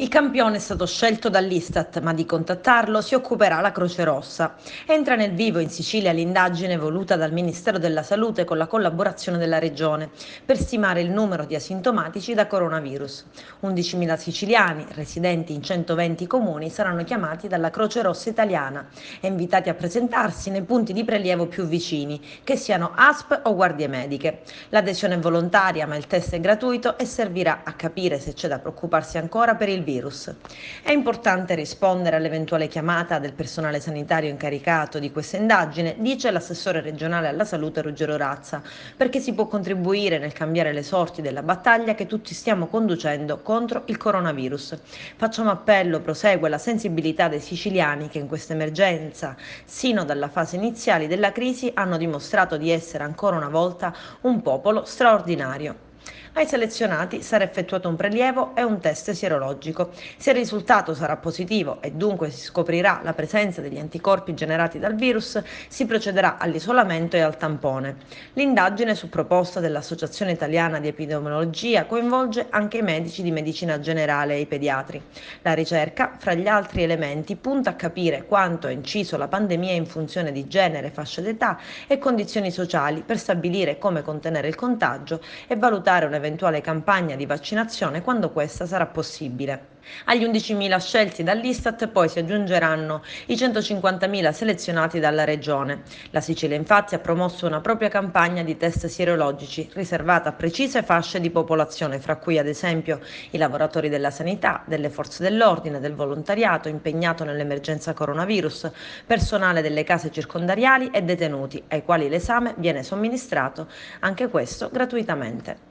Il campione è stato scelto dall'Istat, ma di contattarlo si occuperà la Croce Rossa. Entra nel vivo in Sicilia l'indagine voluta dal Ministero della Salute con la collaborazione della Regione per stimare il numero di asintomatici da coronavirus. 11.000 siciliani, residenti in 120 comuni, saranno chiamati dalla Croce Rossa italiana e invitati a presentarsi nei punti di prelievo più vicini, che siano ASP o guardie mediche. L'adesione è volontaria, ma il test è gratuito e servirà a capire se c'è da preoccuparsi ancora per il virus. È importante rispondere all'eventuale chiamata del personale sanitario incaricato di questa indagine, dice l'assessore regionale alla salute Ruggero Razza, perché si può contribuire nel cambiare le sorti della battaglia che tutti stiamo conducendo contro il coronavirus. Facciamo appello, prosegue la sensibilità dei siciliani che in questa emergenza, sino dalla fase iniziale della crisi, hanno dimostrato di essere ancora una volta un popolo straordinario. Ai selezionati sarà effettuato un prelievo e un test sierologico. Se il risultato sarà positivo e dunque si scoprirà la presenza degli anticorpi generati dal virus, si procederà all'isolamento e al tampone. L'indagine su proposta dell'Associazione Italiana di Epidemiologia coinvolge anche i medici di medicina generale e i pediatri. La ricerca, fra gli altri elementi, punta a capire quanto ha inciso la pandemia in funzione di genere, fascia d'età e condizioni sociali per stabilire come contenere il contagio e valutare un'eventuale eventuale campagna di vaccinazione quando questa sarà possibile. Agli 11.000 scelti dall'Istat poi si aggiungeranno i 150.000 selezionati dalla Regione. La Sicilia infatti ha promosso una propria campagna di test sierologici riservata a precise fasce di popolazione, fra cui ad esempio i lavoratori della sanità, delle forze dell'ordine, del volontariato impegnato nell'emergenza coronavirus, personale delle case circondariali e detenuti, ai quali l'esame viene somministrato anche questo gratuitamente.